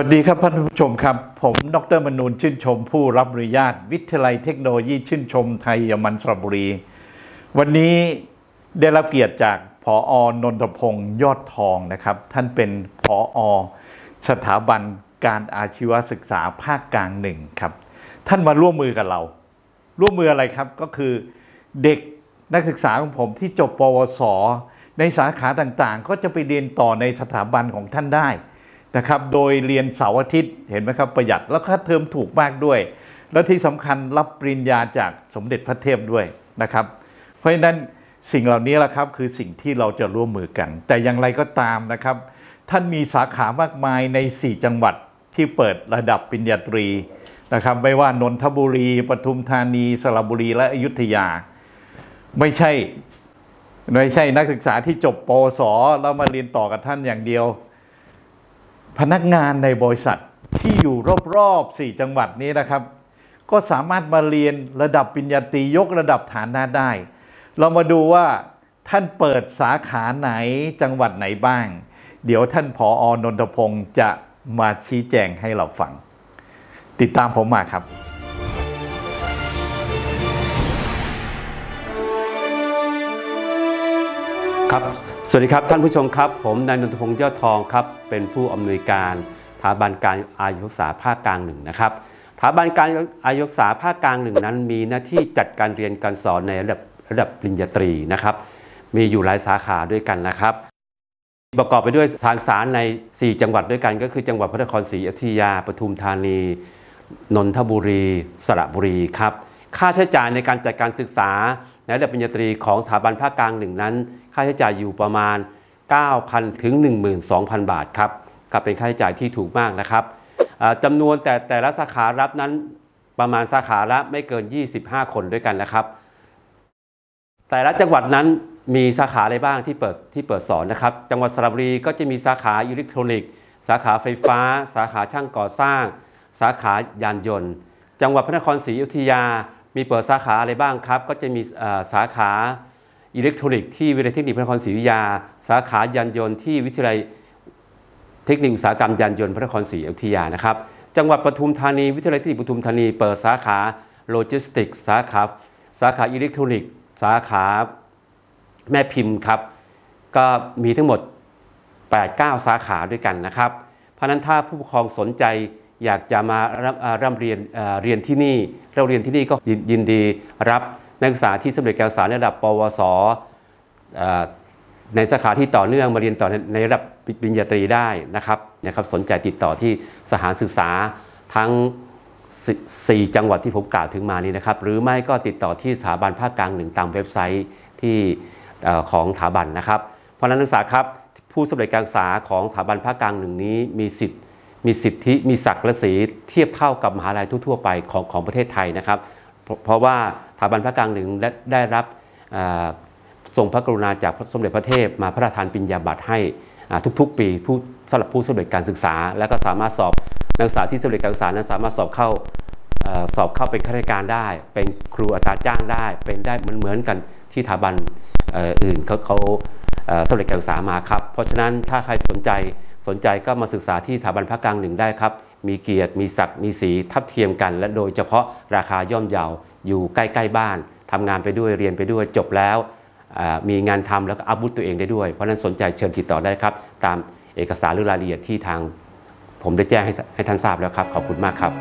วัสดีครับท่านผู้ชมครับ ผมดรมนูนชื่นชม ผู้รับอนุญาต วิทยาลัยเทคโนโลยี ชื่นชม ไทยยมันสระบุรี วันนี้ได้รับเกียรติจากผออนนทพงศ์ยอดทองนะครับ ท่านเป็นผออสถาบันการอาชีวศึกษาภาคกลางหนึ่งครับ ท่านมาร่วมมือกับเรา ร่วมมืออะไรครับก็คือเด็กนักศึกษาของผมที่จบปวสในสาขาต่างๆ ก็จะไปเรียนต่อในสถาบันของท่านได้นะครับ โดยเรียนเสาร์อาทิตย์เห็นไหมครับประหยัดแล้วค่าเทอมถูกมากด้วย และที่สำคัญรับปริญญาจากสมเด็จพระเทพด้วยนะครับ เพราะฉะนั้นสิ่งเหล่านี้แหละครับคือสิ่งที่เราจะร่วมมือกัน แต่อย่างไรก็ตามนะครับ ท่านมีสาขามากมายใน 4 จังหวัดที่เปิดระดับปริญญาตรีนะครับไม่ว่านนทบุรี ปทุมธานี สระบุรีและอยุธยา ไม่ใช่ไม่ใช่นักศึกษาที่จบปสแล้วมาเรียนต่อกับท่านอย่างเดียวพนักงานในบริษัทที่อยู่รอบๆ4จังหวัดนี้นะครับ ก็สามารถมาเรียนระดับปริญญาตรียกระดับฐานะได้ เรามาดูว่าท่านเปิดสาขาไหนจังหวัดไหนบ้าง เดี๋ยวท่านผออนนทพงศ์จะมาชี้แจงให้เราฟัง ติดตามผมมาครับครับสวัสดีครับท่านผู้ชมครับ ผมนายนนทพงศ์ยอดทองครับ เป็นผู้อำนวยการสถาบันการอายุศึกษาภาคกลางหนึ่งนะครับสถาบันการอายุศึกษาภาคกลางหนึ่งนั้น มีหน้าที่จัดการเรียนการสอนในระดับระดับปริญญาตรีนะครับ มีอยู่หลายสาขาด้วยกันนะครับประกอบไปด้วยสางสารใน 4 จังหวัดด้วยกัน ก็คือจังหวัดพระนครศรีอยุธยาปทุมธานี นนทบุรี สระบุรีครับค่าใช้จ่ายในการจัดการศึกษาในระดับปริญญาตรีของสถาบันภาคกลางหนึ่งนั้น ค่าใช้จ่ายอยู่ประมาณ 9,000 ถึง 12,000 บาทครับก็เป็นค่าใช้จ่ายที่ถูกมากนะครับจำนวนแต่แต่ละสาขารับนั้นประมาณสาขาละไม่เกิน 25 คนด้วยกันนะครับ แต่ละจังหวัดนั้นมีสาขาอะไรบ้างที่เปิดที่เปิดสอนนะครับ จังหวัดสระบุรีก็จะมีสาขาอิเล็กทรอนิกส์ สาขาไฟฟ้า สาขาช่างก่อสร้าง สาขายานยนต์ จังหวัดพระนครศรีอยุธยามีเปิดสาขาอะไรบ้างครับ ก็จะมีสาขาอิเล็กทรอนิกส์ที่วิทยาเทคนิคพระนครศรีอยุธยาสาขายานยนต์ที่วิทยาลัยเทคนิคอุตสาหกรรมยานยนต์พระนครศรีอยุธยานะครับจังหวัดปทุมธานีวิทยาลัยเทคนิคปทุมธานีเปิดสาขาโลจิสติกส์สาขาสาขาอิเล็กทรอนิกส์ สาขาแม่พิมพ์ครับก็มีทั้งหมด8-9 สาขาด้วยกันนะครับเพราะนั้นถ้าผู้ปกครองสนใจอยากจะมาร่ำเรียนเรียนที่นี่เราเรียนที่นี่ก็ยินดี รับนักศึกษาที่สำเร็จการศึกษาในระดับปวสในสาขาที่ต่อเนื่องมาเรียนต่อในระดับปริญญาตรีได้นะครับนะครับสนใจติดต่อที่สถานศึกษาทั้ง 4 จังหวัดที่ผมกล่าวถึงมานี้นะครับ หรือไม่ก็ติดต่อที่สถาบันภาคกลางหนึ่งตามเว็บไซต์ที่ของสถาบันนะครับ เพราะนั้นนักศึกษาครับผู้สำเร็จการศึกษาของสถาบันภาคกลางหนึ่งนี้มีสิทธิ์มีสิทธิมีศักดิ์และสีเทียบเท่ากับมหาลัยทั่วๆไปของของประเทศไทยนะครับ เพราะว่าสถาบันพระกลางหนึ่งได้รับทรงพระกรุณาจากสมเด็จพระเทพมาพระราชทานปริญญาบัตรให้ทุกๆปีผู้สำหรับผู้สำเร็จการศึกษา และก็สามารถสอบนักศึกษาที่สำเร็จการศึกษานั้นสามารถสอบเข้าสอบเข้าเป็นข้าราชการได้ เป็นครูอัตราจ้างได้เป็นได้เหมือนเหมือนกันที่สถาบันอื่นเขาเขาสำเร็จการศึกษามาครับ เพราะฉะนั้นถ้าใครสนใจสนใจก็มาศึกษาที่สถาบันพระกลางหนึ่งได้ครับ มีเกียรติมีศักดิ์มีสีทับเทียมกัน และโดยเฉพาะราคาย่อมเยาอยู่ใกล้ ๆ บ้าน ทำงานไปด้วยเรียนไปด้วยจบแล้ว มีงานทำแล้วก็อาวบุธตัวเองได้ด้วย เพราะฉะนั้นสนใจเชิญติดต่อได้ครับ ตามเอกสารหรือรายละเอียดที่ทาง ผมได้แจ้งให้ให้ท่านทราบแล้วครับขอบคุณมากครับ